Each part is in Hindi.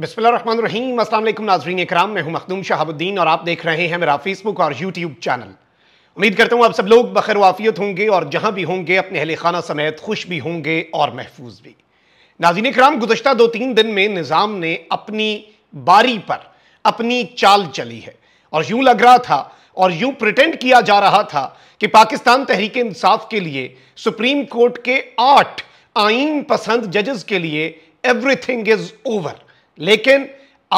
बिस्मिल्लाम असल नाजरीन कराम मैं हूं मखदूम शहाबुद्दीन और आप देख रहे हैं मेरा फेसबुक और यूट्यूब चैनल उम्मीद करता हूं आप सब लोग बखर वाफियत होंगे और जहां भी होंगे अपने अहल खाना समेत खुश भी होंगे और महफूज भी नाजीन कराम गुजशत दो तीन दिन में निज़ाम ने अपनी बारी पर अपनी चाल चली है और यूं लग रहा था और यूं प्रटेंड किया जा रहा था कि पाकिस्तान तहरीक इंसाफ के लिए सुप्रीम कोर्ट के आठ आइन पसंद जजेस के लिए एवरीथिंग इज ओवर लेकिन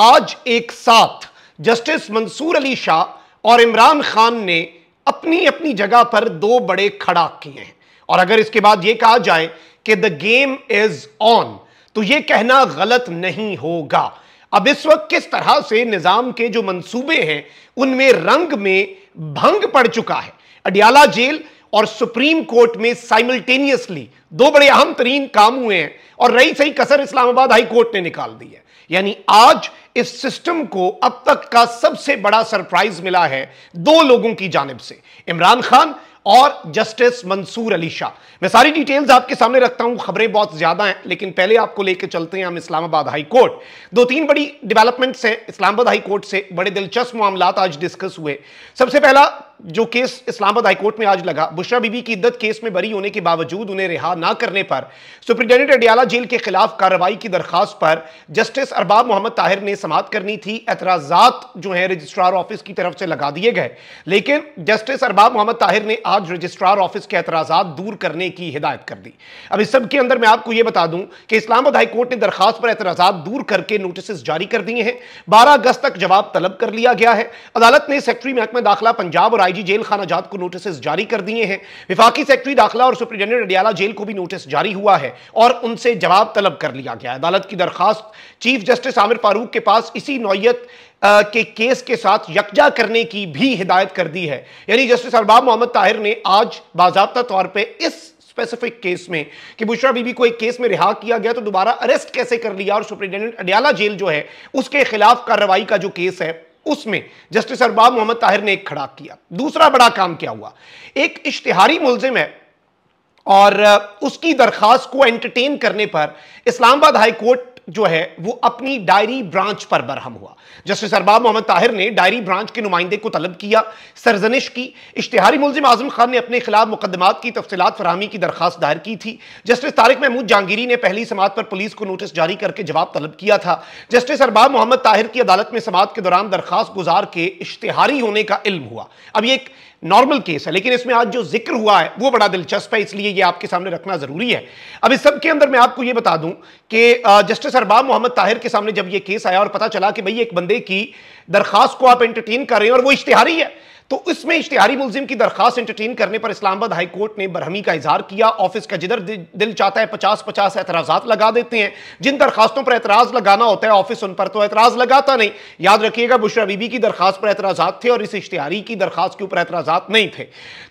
आज एक साथ जस्टिस मंसूर अली शाह और इमरान खान ने अपनी अपनी जगह पर दो बड़े खड़ा किए हैं और अगर इसके बाद यह कहा जाए कि द गेम इज ऑन तो यह कहना गलत नहीं होगा अब इस वक्त किस तरह से निजाम के जो मंसूबे हैं उनमें रंग में भंग पड़ चुका है अडियाला जेल और सुप्रीम कोर्ट में साइमल्टेनियसली दो बड़े अहम तरीन काम हुए हैं और रही सही कसर इस्लामाबाद हाई कोर्ट ने निकाल दी है यानी आज इस सिस्टम को अब तक का सबसे बड़ा सरप्राइज मिला है दो लोगों की जानब से इमरान खान और जस्टिस मंसूर अली शाह मैं सारी डिटेल्स आपके सामने रखता हूं खबरें बहुत ज्यादा हैं लेकिन पहले आपको लेकर चलते हैं हम इस्लामाबाद हाई कोर्ट दो तीन बड़ी डेवलपमेंट्स हैं इस्लामाबाद हाई कोर्ट से बड़े दिलचस्प मामला आज डिस्कस हुए सबसे पहला जो केस इस्लामाबाद हाईकोर्ट में आज लगा बुशरा बीबी की इद्दत केस में बरी होने के बावजूद उन्हें रिहा ना करने पर सुप्रिंटेंडेंट अडियाला जेल के खिलाफ कार्रवाई की दरखास्त पर जस्टिस अरबाब मोहम्मद ताहिर ने समाप्त करनी थी एतराजात जो है रजिस्ट्रार ऑफिस की तरफ से लगा दिए गए लेकिन जस्टिस अरबाब मोहम्मद ताहिर ने आज रजिस्ट्रार ऑफिस के एतराजा दूर करने की हिदायत कर दी अब इस सबके अंदर मैं आपको यह बता दूं कि इस्लामाबाद हाईकोर्ट ने दरखास्त पर एतराजा दूर करके नोटिस जारी कर दिए हैं बारह अगस्त तक जवाब तलब कर लिया गया है अदालत ने सेक्रेटरी महकमा दाखिला पंजाब और आईजी जेल खाना जात को नोटिस जारी कर दिए हैं विफाकी सेक्रेटरी दाखिला और सुप्रिटेंडेंट अडियाला जेल को भी नोटिस जारी हुआ है और उनसे जवाब तलब कर लिया गया अदालत की दरखास्त चीफ जस्टिस आमिर फारूक के पास इसी नौयत के केस के साथ यकजा करने की भी हिदायत कर दी है यानी जस्टिस अरबाब मोहम्मद ताहिर ने आज बाबा तौर पर इस स्पेसिफिक केस में कि बुशरा बीबी को एक केस में रिहा किया गया तो दोबारा अरेस्ट कैसे कर लिया और सुप्रिटेंडेंट अडियाला जेल जो है उसके खिलाफ कार्रवाई का जो केस है उसमें जस्टिस अरबाब मोहम्मद ताहिर ने एक खड़ा किया दूसरा बड़ा काम क्या हुआ एक इश्तिहारी मुलजिम है और उसकी दरखास्त को एंटरटेन करने पर इस्लामाबाद हाई कोर्ट जो है वो अपनी डायरी ब्रांच पर बरहम हुआ जस्टिस अरबाब मोहम्मद ताहिर ने डायरी ब्रांच के नुमाइंदे को तलब किया सरजनिश की इश्तहारी मुलजिम आजम खान ने अपने खिलाफ मुकदमात की तफसीत फरहमी की दरखास्त दायर की थी जस्टिस तारिक महमूद जहांगीरी ने पहली समात पर पुलिस को नोटिस जारी करके जवाब तलब किया था जस्टिस अरबाब मोहम्मद ताहिर की अदालत में समात के दौरान दरखास्त गुजार के इश्तेहारी होने का इल्म हुआ अब एक नॉर्मल केस है लेकिन इसमें आज जो जिक्र हुआ है वो बड़ा दिलचस्प है इसलिए ये आपके सामने रखना जरूरी है अब इस सब के अंदर मैं आपको ये बता दूं कि जस्टिस सरबाब मोहम्मद ताहिर के सामने जब यह केस आया और पता चला कि भाई एक बंदे की दरखास्त को आप एंटरटेन कर रहे हैं और वो इश्तिहारी है तो इसमें इश्तिहारी मुलजिम की दरखास्त एंटरटेन करने पर इस्लामाबाद हाईकोर्ट ने बरहमी का इजहार किया ऑफिस का जिधर दिल चाहता है पचास पचास एतराजा लगा देते हैं जिन दरखास्तों पर एतराज लगाना होता है ऑफिस उन पर तो एतराज लगाता नहीं याद रखिएगा बुशरा बीबी की दरखास्त पर एतराजा थे और इस इश्तिहारी की दरखास्त के ऊपर एतराजा नहीं थे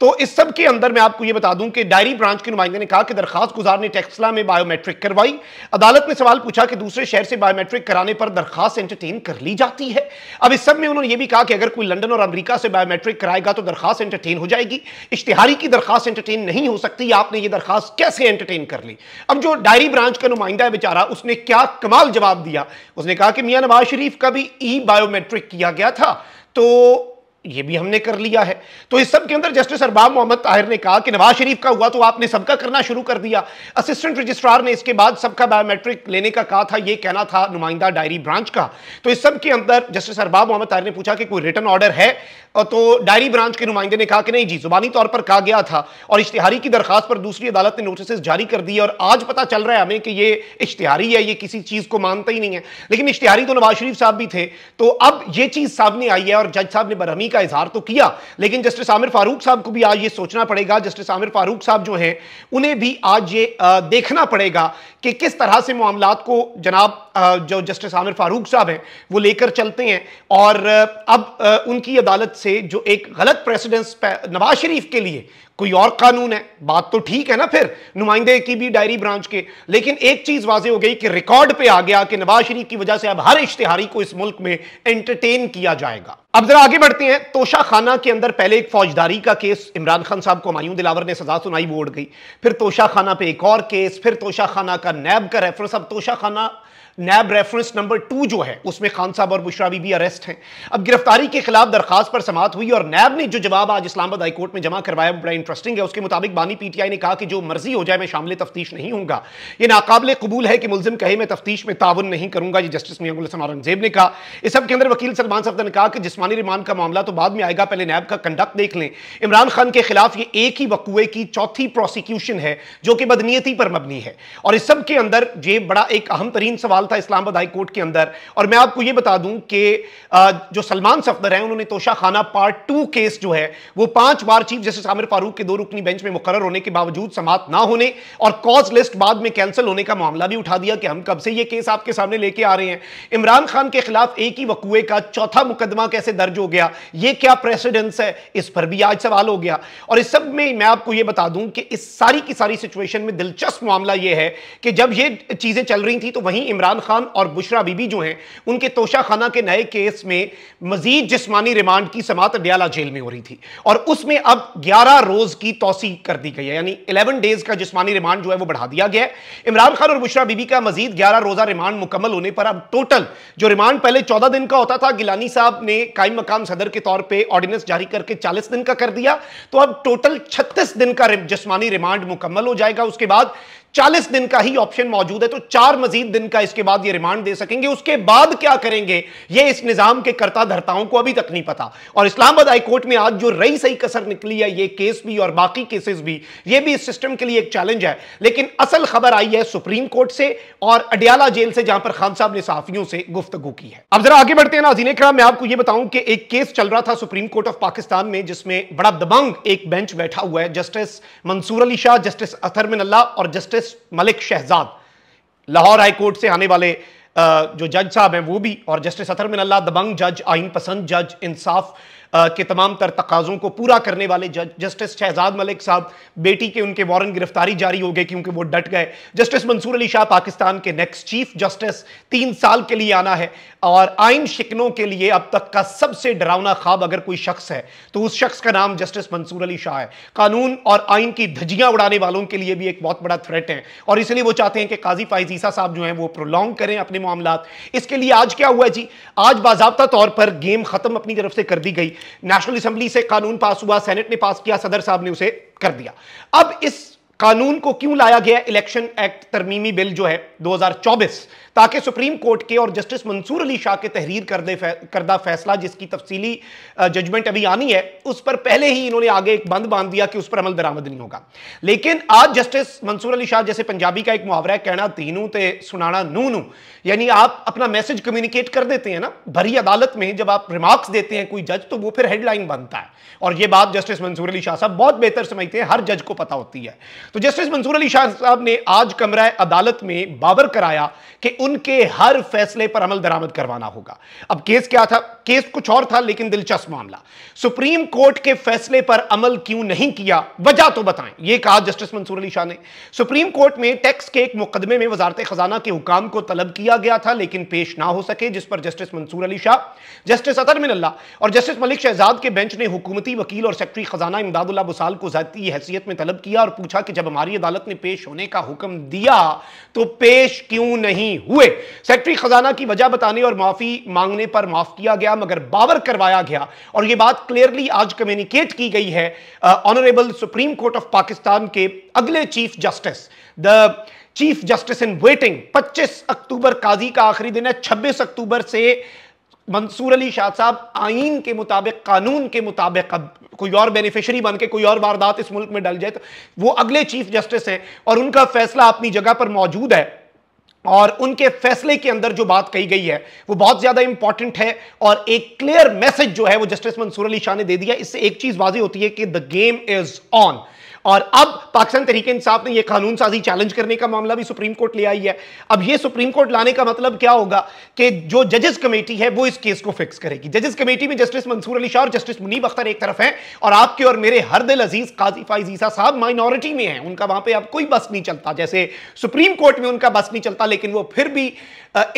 तो इस सब के अंदर मैं आपको यह बता दूं कि डायरी ब्रांच के नुमाइंदे ने कहा कि दरखास्त गुजार ने टेक्सला में बायोमेट्रिक करवाई अदालत ने सवाल पूछा कि दूसरे शहर से बायोमेट्रिक कराने पर दरखास्त एंटरटेन कर ली जाती है अब इस सब में उन्होंने यह भी कहा कि अगर कोई लंडन और अमरीका से बायोमेट्रिक मैट्रिक कराएगा तो दरखास्त एंटरटेन हो जाएगी इश्तिहारी की दरखास्त एंटरटेन नहीं हो सकती आपने ये दरखास्त कैसे एंटरटेन कर ली अब जो डायरी ब्रांच का नुमाइंदा है बेचारा उसने क्या कमाल जवाब दिया उसने कहा कि मियाँ नवाज शरीफ का भी ई बायोमेट्रिक किया गया था तो ये भी हमने कर लिया है तो इस सब के अंदर जस्टिस अरबाब मोहम्मद ताहिर ने कहा कि नवाज शरीफ का हुआ तो आपने सबका करना शुरू कर दिया असिस्टेंट रजिस्ट्रार ने इसके बाद सबका बायोमेट्रिक लेने का कहा था यह कहना था नुमाइंदा डायरी ब्रांच का तो इस सब के अंदर जस्टिस अरबाब मोहम्मद ताहिर ने पूछा कि कोई रिटर्न ऑर्डर है तो डायरी ब्रांच के नुमाइंदे ने कहा कि नहीं जी जुबानी तौर पर कहा गया था और इश्तिहारी की दरखास्त पर दूसरी अदालत ने नोटिस जारी कर दी और आज पता चल रहा है हमें कि ये इश्तिहारी है ये किसी चीज को मानता ही नहीं है लेकिन इश्तिहारी तो नवाज शरीफ साहब भी थे तो अब ये चीज सामने आई है और जज साहब ने बरहमी का इजहार तो किया लेकिन जस्टिस आमिर फारूक साहब को भी आज ये सोचना पड़ेगा जस्टिस आमिर फारूक साहब जो हैं उन्हें भी आज ये देखना पड़ेगा कि किस तरह से मामला को जनाब जो जस्टिस आमिर फारूक साहब हैं वो लेकर चलते हैं और अब उनकी अदालत से जो एक गलत प्रेसिडेंस नवाज शरीफ के लिए कोई और कानून है बात तो ठीक है ना फिर नुमाइंदे की भी डायरी ब्रांच के लेकिन एक चीज वाजे हो गई कि रिकॉर्ड पे आ गया कि नवाज शरीफ की वजह से अब हर इश्तेहारी को इस मुल्क में एंटरटेन किया जाएगा अब जरा आगे बढ़ते हैं तोशा खाना के अंदर पहले एक फौजदारी का केस इमरान खान साहब को मायू दिलावर ने सजा सुनाई वो गई फिर तोशा खाना पे एक और केस फिर तोशा खाना का नैब का रेफरेंस अब तोशा खाना नैब रेफरेंस नंबर टू जो है उसमें खान साहब और बुशरा भी अरेस्ट हैं अब गिरफ्तारी के खिलाफ दरखास्त पर समाप्त हुई और नैब ने जो जवाब आज इस्लामाबाद हाईकोर्ट में जमा करवाया बड़ा इंटरेस्टिंग है उसके मुताबिक बानी पीटीआई ने कहा कि जो मर्जी हो जाए मैं शामिल तफ्तीश नहीं हूँ यह नाकबले कबूल है कि मुलजिम कहे मैं तफ्तीश में ताउन नहीं करूंगा ये जस्टिस मियाम औरंगजेब ने कहा इस सब के अंदर वकील सलमान सफदर ने कहा कि जिसमानी रिमांड का मामला तो बाद में आएगा पहले नैब का कंडक्ट देख लें इमरान खान के खिलाफ ये एक ही वकूए की चौथी प्रोसिक्यूशन है जो कि बदनीयती पर मबनी है और इस सब के अंदर ये बड़ा एक अहम तरीन सवाल था इस्लामाबाद हाई कोर्ट के अंदर और मैं आपको यह बता दूं कि जो सलमान सफदर है उन्होंने तोशा खाना पार्ट टू केस जो है वो पांच बार चीफ जस्टिस आमिर फारूक के दो रुकनी बेंच में मुकर होने के बावजूद समाप्त ना होने और कॉज लिस्ट बाद में कैंसिल होने का मामला भी उठा दिया कि हम कब से यह केस आपके सामने लेके आ रहे हैं इमरान खान के खिलाफ एक ही वकूए का चौथा मुकदमा कैसे दर्ज हो गया यह क्या प्रेसिडेंस है इस पर भी आज सवाल हो गया और इस सब में मैं आपको यह बता दूं कि इस सारी की सारी सिचुएशन में दिलचस्प मामला यह है कि जब ये चीजें चल रही थी तो वहीं इमरान इमरान खान और बुशरा बीबी जो हैं उनके तोशा खाना के नए केस में मजीद जिसमानी रिमांड की समात डयाला जेल में हो रही थी और उसमें अब ग्यारह रोज की तोसी कर दी गई है यानी इलेवन डेज का जिसमानी रिमांड जो है वो बढ़ा दिया गया है इमरान खान और बुशरा बीबी का मजीद ग्यारह रोजा रिमांड मुकम्मल होने पर अब टोटल जो रिमांड पहले चौदह दिन का होता था गिलानी साहब ने कायम मकाम सदर के तौर पर ऑर्डिनेंस जारी करके चालीस दिन का कर दिया तो अब टोटल छत्तीस दिन का जिसमानी रिमांड मुकम्मल हो जाएगा उसके बाद चालीस दिन का ही ऑप्शन मौजूद है तो चार मजीद दिन का इसके बाद ये रिमांड दे सकेंगे उसके बाद क्या करेंगे ये इस निजाम के करता धरताओं को अभी तक नहीं पता और इस्लामाबाद हाईकोर्ट में आज जो रई सही कसर निकली है ये केस भी और बाकी केसेस भी ये भी इस सिस्टम के लिए एक चैलेंज है लेकिन असल खबर आई है सुप्रीम कोर्ट से और अडियाला जेल से जहां पर खान साहब ने साफियों से गुफ्तगु की है अब जरा आगे बढ़ते हैं नाजीन कराम मैं आपको यह बताऊं कि एक केस चल रहा था सुप्रीम कोर्ट ऑफ पाकिस्तान में जिसमें बड़ा दबंग एक बेंच बैठा हुआ है जस्टिस मंसूर अली शाह जस्टिस अथर अल्लाह और justice justice Malik Shahzad Lahore high court से आने वाले जो जज साहब हैं वो भी और जस्टिस अथर मिन दबंग जज आइन पसंद जज इंसाफ के तमाम तर तकाजों को पूरा करने वाले जज जस्टिस शहजाद मलिक साहब बेटी के उनके वारंट गिरफ्तारी जारी हो गए क्योंकि वो डट गए जस्टिस मंसूर अली शाह पाकिस्तान के नेक्स्ट चीफ जस्टिस तीन साल के लिए आना है और आइन शिकनों के लिए अब तक का सबसे डरावना ख्वाब अगर कोई शख्स है तो उस शख्स का नाम जस्टिस मंसूर अली शाह है कानून और आइन की धजियां उड़ाने वालों के लिए भी एक बहुत बड़ा थ्रेट है और इसलिए वो चाहते हैं कि काजी फाइजीसा साहब जो हैं वो प्रोलॉन्ग करें अपने मामला इसके लिए आज क्या हुआ जी आज बाबा तौर पर गेम खत्म अपनी तरफ से कर दी गई नेशनल असेंबली से कानून पास हुआ सेनेट ने पास किया सदर साहब ने उसे कर दिया अब इस कानून को क्यों लाया गया इलेक्शन एक्ट तरमीमी बिल जो है 2024 ताकि सुप्रीम कोर्ट के और जस्टिस मंसूर अली शाह के तहरीर कर दे फै, करदा फैसला जिसकी तफसीली जजमेंट अभी आनी है उस पर पहले ही इन्होंने आगे एक बंद बांध दिया कि उस पर अमल दरामद नहीं होगा लेकिन आज जस्टिस मंसूर अली शाह जैसे पंजाबी का एक मुहावरा है कहना तीनू ते सुनाना नू नू यानी आप अपना मैसेज कम्युनिकेट कर देते हैं ना भरी अदालत में जब आप रिमार्क्स देते हैं कोई जज तो वो फिर हेडलाइन बनता है और ये बात जस्टिस मंसूर अली शाह साहब बहुत बेहतर समझते हैं हर जज को पता होती है तो जस्टिस मंसूर अली शाह साहब ने आज कमरा अदालत में बावर कराया कि उनके हर फैसले पर अमल दरामद करवाना होगा अब केस क्या था केस कुछ और था लेकिन दिलचस्प मामला सुप्रीम कोर्ट के फैसले पर अमल क्यों नहीं किया वजह तो बताएं यह कहा जस्टिस मंसूर अली शाह ने सुप्रीम कोर्ट में टैक्स के एक मुकदमे में वजारत खजाना के हुकाम को तलब किया गया था लेकिन पेश ना हो सके जिस पर जस्टिस मंसूर अली शाह जस्टिस अतर मिनल्ला और जस्टिस मलिक शहजाद के बेंच ने हुकूमती वकील और सेक्रेटरी खजाना इमदादुल्ला बुसाल को जाती हैसियत में तलब किया और पूछा कि जब हमारी अदालत ने पेश होने का हुक्म दिया तो पेश क्यों नहीं हुए सेक्रेटरी खजाना की वजह बताने और माफी मांगने पर माफ किया गया मगर बावर करवाया गया और यह बात क्लियरली आज कम्युनिकेट की गई है honourable supreme court of Pakistan के अगले chief justice the chief justice in waiting 25 October Qazi का आखिरी दिन है 26 अक्टूबर से मंसूर अली शाह साहब आइन के मुताबिक कानून के मुताबिक अब कोई और बेनिफिशरी बन के कोई और वारदात इस मुल्क में डल जाए तो वो अगले चीफ जस्टिस हैं और उनका फैसला अपनी जगह पर मौजूद है और उनके फैसले के अंदर जो बात कही गई है वो बहुत ज्यादा इंपॉर्टेंट है और एक क्लियर मैसेज जो है वो जस्टिस मंसूर अली शाह ने दे दिया इससे एक चीज वाजी होती है कि द गेम इज ऑन और अब पाकिस्तान तरीके इंसाफ ने यह कानून साजी चैलेंज करने का मामला भी सुप्रीम कोर्ट ले आई है अब यह सुप्रीम कोर्ट लाने का मतलब क्या होगा कि जो जजेस कमेटी है वो इस केस को फिक्स करेगी जजेस कमेटी में जस्टिस मंसूर अली शाह और जस्टिस मुनीब अख्तर एक तरफ है और आपके और मेरे हर दिल अजीज काजी फाइजीसा साहब माइनॉरिटी में है उनका वहां पर अब कोई बस नहीं चलता जैसे सुप्रीम कोर्ट में उनका बस नहीं चलता लेकिन वो फिर भी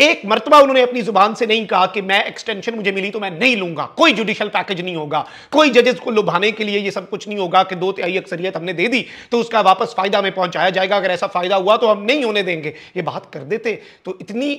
एक मरतबा उन्होंने अपनी जुबान से नहीं कहा कि मैं एक्सटेंशन मुझे मिली तो मैं नहीं लूंगा कोई जुडिशल पैकेज नहीं होगा कोई जजेस को लुभाने के लिए यह सब कुछ नहीं होगा कि दो तिहाई अक्सरियत हमने दे दी तो उसका वापस फायदा में पहुंचाया जाएगा अगर ऐसा फायदा हुआ तो हम नहीं होने देंगे ये बात कर देते तो इतनी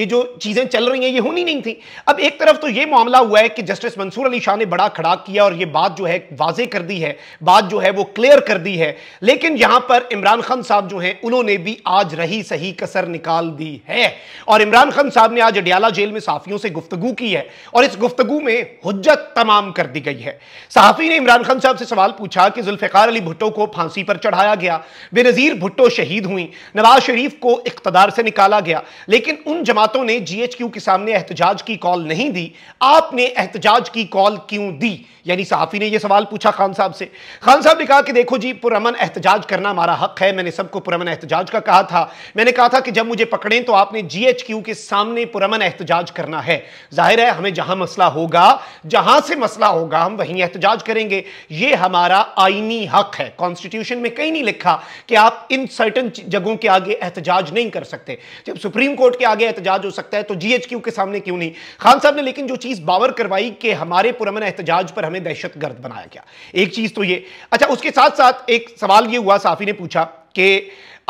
ये जो चीजें चल रही हैं ये होनी नहीं थी अब एक तरफ तो ये मामला हुआ है कि जस्टिस मंसूर अली शाह ने बड़ा खड़ा किया और ये बात जो है वाजे कर दी है बात जो है वो क्लियर कर दी है लेकिन यहां पर इमरान खान साहब जो है उन्होंने भी आज रही सही कसर निकाल दी है और इमरान खान साहब ने आज अडियाला जेल में साफियों से गुफ्तगु की है और इस गुफ्तगु में हुज्जत तमाम कर दी गई है सहाफी ने इमरान खान साहब से सवाल पूछा कि जुल्फिकार अली भुट्टो को को फांसी पर चढ़ाया गया बेनजीर भुट्टो शहीद हुई नवाज शरीफ को इकतदार से निकाला गया लेकिन उन जमातों ने जीएचक्यू के सामने एहतजाज की कॉल नहीं दी आपने एहतजाज की कॉल क्यों दी यानी सहाफ़ी ने यह सवाल पूछा खान साहब से खान साहब ने कहा कि देखो जी पुरमन एहतजाज करना हमारा हक है मैंने सबको पुरमन एहतजाज का कहा था मैंने कहा था कि जब मुझे पकड़ें तो आपने जीएचक्यू के सामने पुरमन एहतजाज करना है जाहिर है हमें जहां मसला होगा जहां से मसला होगा हम वहीं एहतजाज करेंगे ये हमारा आईनी हक है कॉन्स्टिट्यूशन में कहीं नहीं लिखा कि आप इन सर्टन जगहों के आगे एहतजाज नहीं कर सकते जब सुप्रीम कोर्ट के आगे एहतजाज हो सकता है तो जीएचक्यू के सामने क्यों नहीं खान साहब ने लेकिन जो चीज बावर करवाई कि हमारे पुरमन एहतजाज पर हमें दहशत बनाया गया एक चीज तो ये अच्छा उसके साथ साथ एक सवाल ये हुआ साफी ने पूछा कि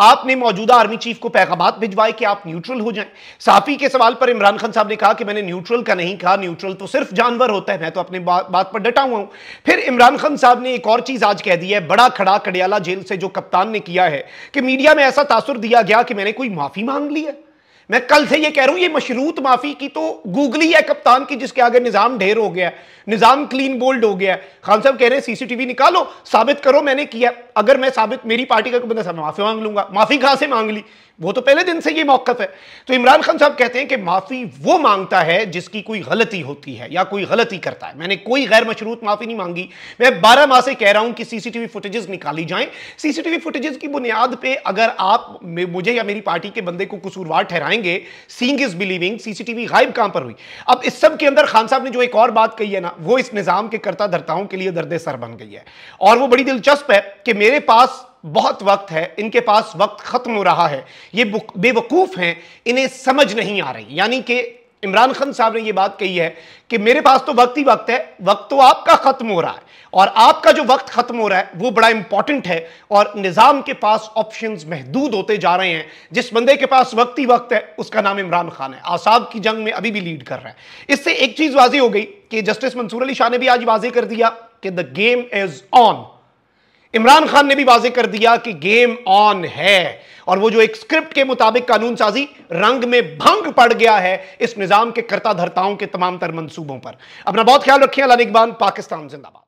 आपने मौजूदा आर्मी चीफ को पैगाम भिजवाए कि आप न्यूट्रल हो जाएं साफी के सवाल पर इमरान खान साहब ने कहा कि मैंने न्यूट्रल का नहीं कहा न्यूट्रल तो सिर्फ जानवर होता है मैं तो अपने बा, बात पर डटा हुआ हूं फिर इमरान खान साहब ने एक और चीज आज कह दी है बड़ा खड़ा कडियाला जेल से जो कप्तान ने किया है कि मीडिया में ऐसा तासुर दिया गया कि मैंने कोई माफी मांग ली है मैं कल से ये कह रहा हूं ये मशरूत माफी की तो गूगली है कप्तान की जिसके आगे निजाम ढेर हो गया निजाम क्लीन बोल्ड हो गया खान साहब कह रहे हैं सीसीटीवी निकालो साबित करो मैंने किया अगर मैं साबित मेरी पार्टी का बंदा साहब माफी मांग लूंगा माफी कहां से मांग ली वो तो पहले दिन से ये मौकफ है तो इमरान खान साहब कहते हैं कि माफी वो मांगता है जिसकी कोई गलती होती है या कोई गलती करता है मैंने कोई गैर मशरूत माफी नहीं मांगी मैं बारह माह से कह रहा हूं कि सीसीटीवी फुटेजेस निकाली जाए सीसीटीवी फुटेजेस की बुनियाद पर अगर आप मुझे या मेरी पार्टी के बंदे को कसूरवार ठहराए दिखाएंगे सींग इज बिलीविंग सीसीटीवी गायब कहां पर हुई अब इस सब के अंदर खान साहब ने जो एक और बात कही है ना वो इस निजाम के करता धरताओं के लिए दर्द सर बन गई है और वो बड़ी दिलचस्प है कि मेरे पास बहुत वक्त है इनके पास वक्त खत्म हो रहा है ये बेवकूफ़ हैं इन्हें समझ नहीं आ रही यानी कि इमरान खान साहब ने यह बात कही है कि मेरे पास तो वक्त ही वक्त है वक्त तो आपका ख़त्म हो रहा है और आपका जो वक्त ख़त्म हो रहा है वो बड़ा इंपॉर्टेंट है और निज़ाम के पास ऑप्शन महदूद होते जा रहे हैं जिस बंदे के पास वक्त ही वक्त है उसका नाम इमरान खान है आसाब की जंग में अभी भी लीड कर रहा है इससे एक चीज़ वाजी हो गई कि जस्टिस मंसूर अली शाह ने भी आज वाजी कर दिया कि the game is on Imran Khan ने भी वाजे कर दिया कि गेम ऑन है और वो जो एक स्क्रिप्ट के मुताबिक कानून साजी रंग में भंग पड़ गया है इस निजाम के करता धर्ताओं के तमाम तर मनसूबों पर अपना बहुत ख्याल रखिए अला पाकिस्तान जिंदाबाद